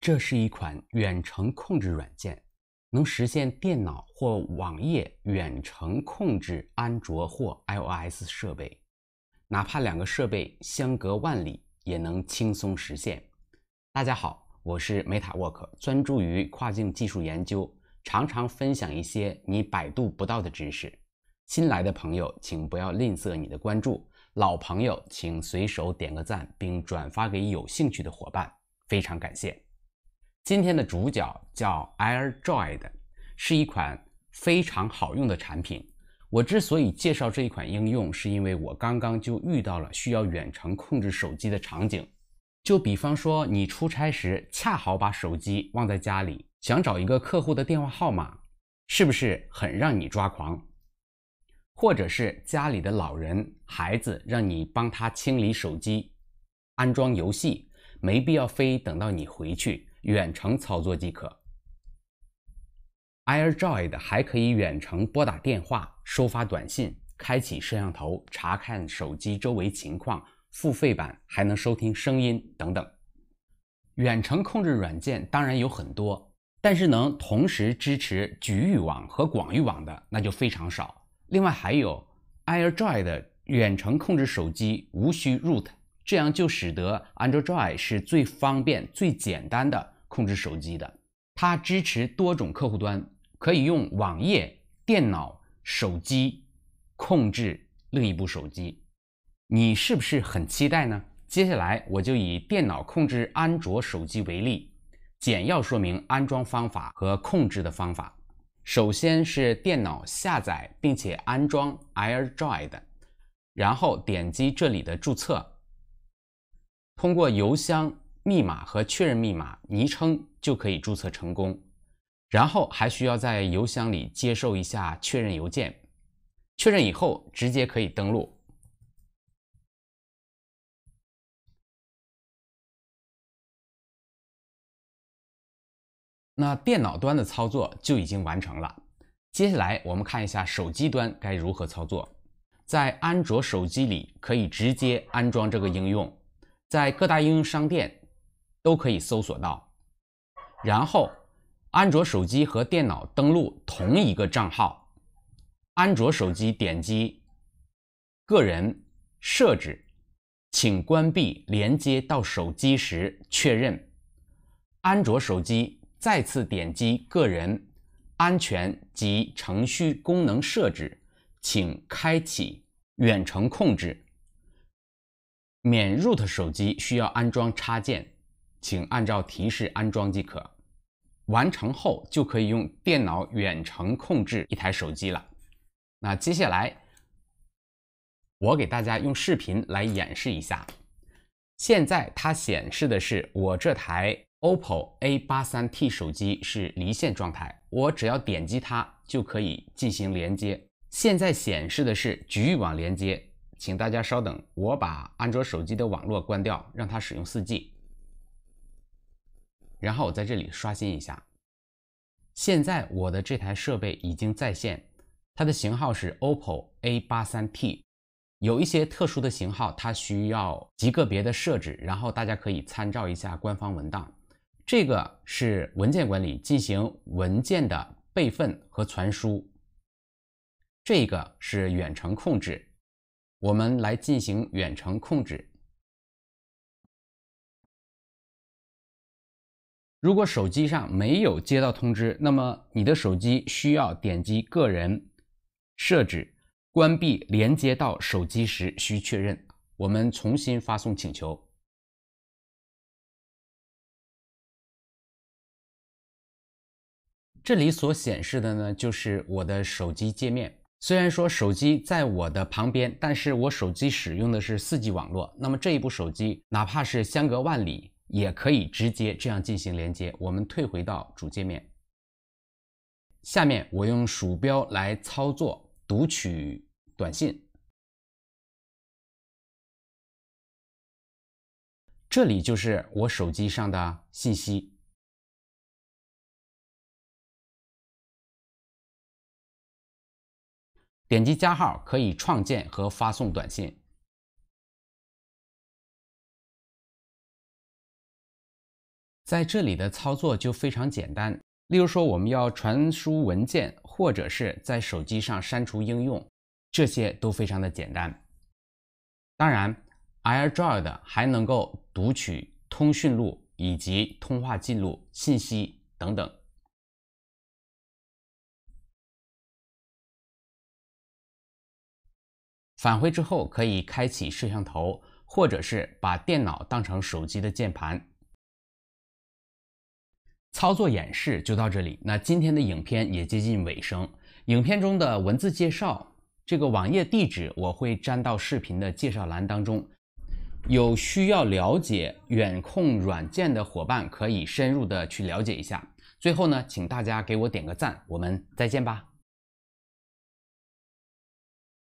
这是一款远程控制软件，能实现电脑或网页远程控制安卓或 iOS 设备，哪怕两个设备相隔万里，也能轻松实现。大家好，我是 w 塔沃克，专注于跨境技术研究，常常分享一些你百度不到的知识。新来的朋友，请不要吝啬你的关注；老朋友，请随手点个赞，并转发给有兴趣的伙伴，非常感谢。今天的主角叫 AirDroid，是一款非常好用的产品。我之所以介绍这一款应用，是因为我刚刚就遇到了需要远程控制手机的场景。就比方说，你出差时恰好把手机忘在家里，想找一个客户的电话号码，是不是很让你抓狂？或者是家里的老人、孩子让你帮他清理手机、安装游戏，没必要非等到你回去。远程操作即可。Airjoy 的还可以远程拨打电话、收发短信、开启摄像头、查看手机周围情况。付费版还能收听声音等等。远程控制软件当然有很多，但是能同时支持局域网和广域网的那就非常少。另外还有 Airjoy 的远程控制手机无需 root。这样就使得 Android 是最方便、最简单的控制手机的。它支持多种客户端，可以用网页、电脑、手机控制另一部手机。你是不是很期待呢？接下来我就以电脑控制安卓手机为例，简要说明安装方法和控制的方法。首先是电脑下载并且安装 AirDroid，然后点击这里的注册。通过邮箱、密码和确认密码、昵称就可以注册成功，然后还需要在邮箱里接受一下确认邮件，确认以后直接可以登录。那电脑端的操作就已经完成了，接下来我们看一下手机端该如何操作。在安卓手机里可以直接安装这个应用。在各大应用商店都可以搜索到。然后，安卓手机和电脑登录同一个账号。安卓手机点击“个人设置”，请关闭连接到手机时确认。安卓手机再次点击“个人安全及程序功能设置”，请开启远程控制。免 root 手机需要安装插件，请按照提示安装即可。完成后就可以用电脑远程控制一台手机了。那接下来我给大家用视频来演示一下。现在它显示的是我这台 OPPO A 八三 T 手机是离线状态，我只要点击它就可以进行连接。现在显示的是局域网连接。请大家稍等，我把安卓手机的网络关掉，让它使用 4G。然后我在这里刷新一下。现在我的这台设备已经在线，它的型号是 OPPO A 八三 T。有一些特殊的型号，它需要极个别的设置，然后大家可以参照一下官方文档。这个是文件管理，进行文件的备份和传输。这个是远程控制。我们来进行远程控制。如果手机上没有接到通知，那么你的手机需要点击“个人设置”，关闭连接到手机时需确认。我们重新发送请求。这里所显示的呢，就是我的手机界面。虽然说手机在我的旁边，但是我手机使用的是 4G 网络。那么这一部手机哪怕是相隔万里，也可以直接这样进行连接。我们退回到主界面，下面我用鼠标来操作读取短信。这里就是我手机上的信息。点击加号可以创建和发送短信，在这里的操作就非常简单。例如说，我们要传输文件或者是在手机上删除应用，这些都非常的简单。当然 a i r d r o d 还能够读取通讯录以及通话记录信息等等。返回之后可以开启摄像头，或者是把电脑当成手机的键盘。操作演示就到这里，那今天的影片也接近尾声。影片中的文字介绍，这个网页地址我会粘到视频的介绍栏当中。有需要了解远控软件的伙伴，可以深入的去了解一下。最后呢，请大家给我点个赞，我们再见吧。